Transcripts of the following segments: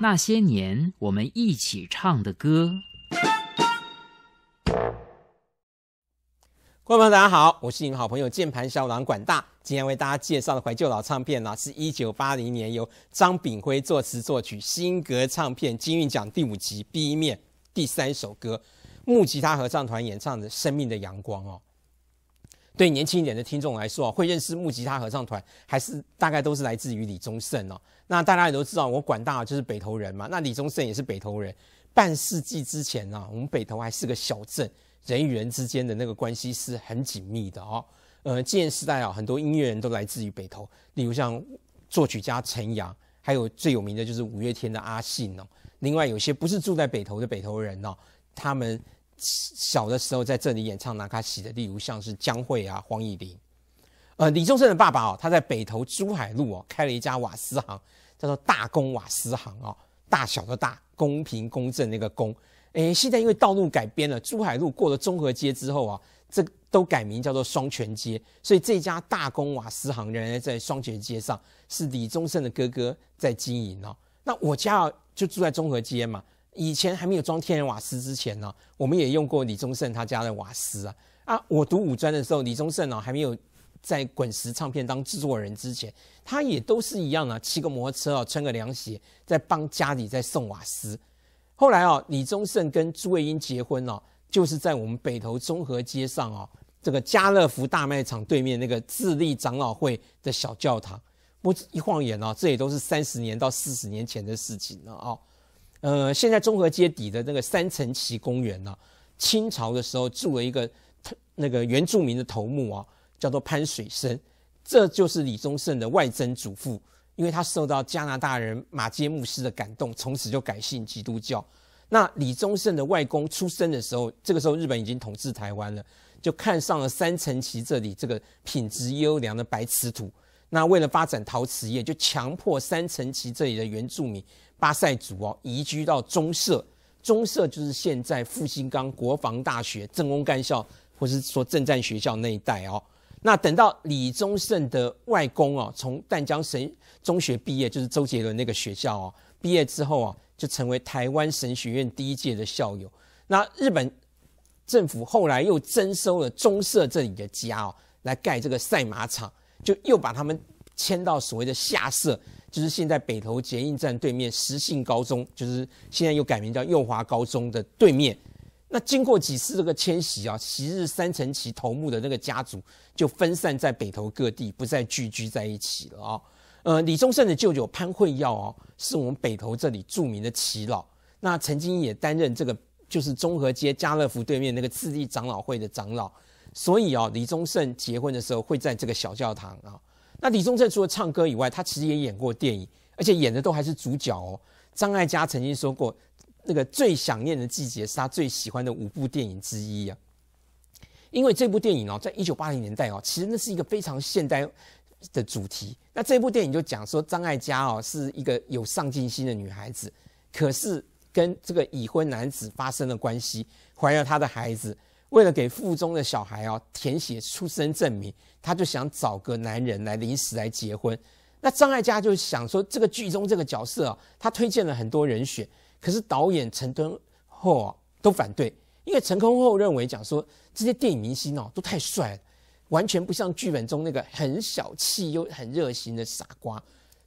那些年我们一起唱的歌，观众朋友大家好，我是你们好朋友键盘小狼管大，今天为大家介绍的怀旧老唱片呢，是一九八零年由张炳辉作词作曲，新格唱片金韵奖第五集第一面第三首歌，木吉他合唱团演唱的《生命的阳光》哦。对年轻一点的听众来说啊，会认识木吉他合唱团，还是大概都是来自于李宗盛哦。那大家也都知道，我管大就是北投人嘛。那李宗盛也是北投人。半世纪之前呢，我们北投还是个小镇，人与人之间的那个关系是很紧密的哦。呃，近代啊，很多音乐人都来自于北投，例如像作曲家陈扬，还有最有名的就是五月天的阿信哦。另外有些不是住在北投的北投人哦，他们。小的时候在这里演唱拿卡西的，例如像是江蕙啊、黄义林。呃，李宗盛的爸爸哦，他在北投珠海路哦开了一家瓦斯行，叫做大公瓦斯行哦，大小的大，公平公正那个公，哎，现在因为道路改编了，珠海路过了中和街之后啊，这都改名叫做双全街，所以这家大公瓦斯行仍然在双全街上，是李宗盛的哥哥在经营哦，那我家就住在中和街嘛。以前还没有装天然瓦斯之前呢，我们也用过李宗盛他家的瓦斯啊啊！我读五专的时候，李宗盛呢还没有在滚石唱片当制作人之前，他也都是一样啊，骑个摩托车啊，穿个凉鞋，在帮家里在送瓦斯。后来啊，李宗盛跟朱卫英结婚哦，就是在我们北投中和街上哦，这个家乐福大卖场对面那个智利长老会的小教堂。我一晃眼啊，这也都是三十年到四十年前的事情了啊。呃，现在中和街底的那个三层旗公园呢，清朝的时候住了一个那个原住民的头目啊，叫做潘水生，这就是李宗盛的外曾祖父，因为他受到加拿大人马街牧师的感动，从此就改信基督教。那李宗盛的外公出生的时候，这个时候日本已经统治台湾了，就看上了三层旗这里这个品质优良的白瓷土，那为了发展陶瓷业，就强迫三层旗这里的原住民。巴塞族哦，移居到中社，中社就是现在复兴岗国防大学、政工干校，或是说政战学校那一带哦。那等到李宗盛的外公哦，从淡江神中学毕业，就是周杰伦那个学校哦。毕业之后啊，就成为台湾神学院第一届的校友。那日本政府后来又征收了中社这里的家哦，来盖这个赛马场，就又把他们迁到所谓的下社。就是现在北投捷运站对面实信高中，就是现在又改名叫右华高中的对面。那经过几次这个迁徙啊，昔日三成旗头目的那个家族就分散在北投各地，不再聚居在一起了啊。呃，李宗盛的舅舅潘惠耀啊，是我们北投这里著名的旗老，那曾经也担任这个就是中和街家乐福对面那个自治长老会的长老，所以啊，李宗盛结婚的时候会在这个小教堂啊。那李宗盛除了唱歌以外，他其实也演过电影，而且演的都还是主角哦。张艾嘉曾经说过，那个最想念的季节是他最喜欢的五部电影之一啊。因为这部电影哦，在一九八零年代哦，其实那是一个非常现代的主题。那这部电影就讲说，张艾嘉哦是一个有上进心的女孩子，可是跟这个已婚男子发生了关系，怀了他的孩子。为了给腹中的小孩哦填写出生证明，他就想找个男人来临时来结婚。那张艾嘉就想说，这个剧中这个角色啊，他推荐了很多人选，可是导演陈坤厚啊都反对，因为陈坤厚认为讲说这些电影明星哦都太帅了，完全不像剧本中那个很小气又很热心的傻瓜。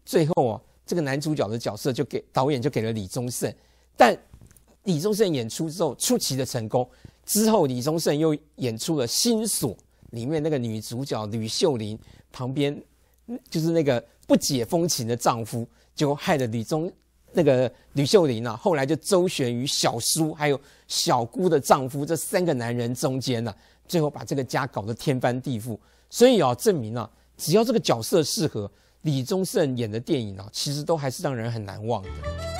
最后啊，这个男主角的角色就给导演就给了李宗盛，但李宗盛演出之后出奇的成功。之后，李宗盛又演出了《新锁》里面那个女主角吕秀玲旁边，就是那个不解风情的丈夫，就害得李宗那个吕秀玲啊，后来就周旋于小叔还有小姑的丈夫这三个男人中间呢，最后把这个家搞得天翻地覆。所以啊，证明啊，只要这个角色适合李宗盛演的电影啊，其实都还是让人很难忘的。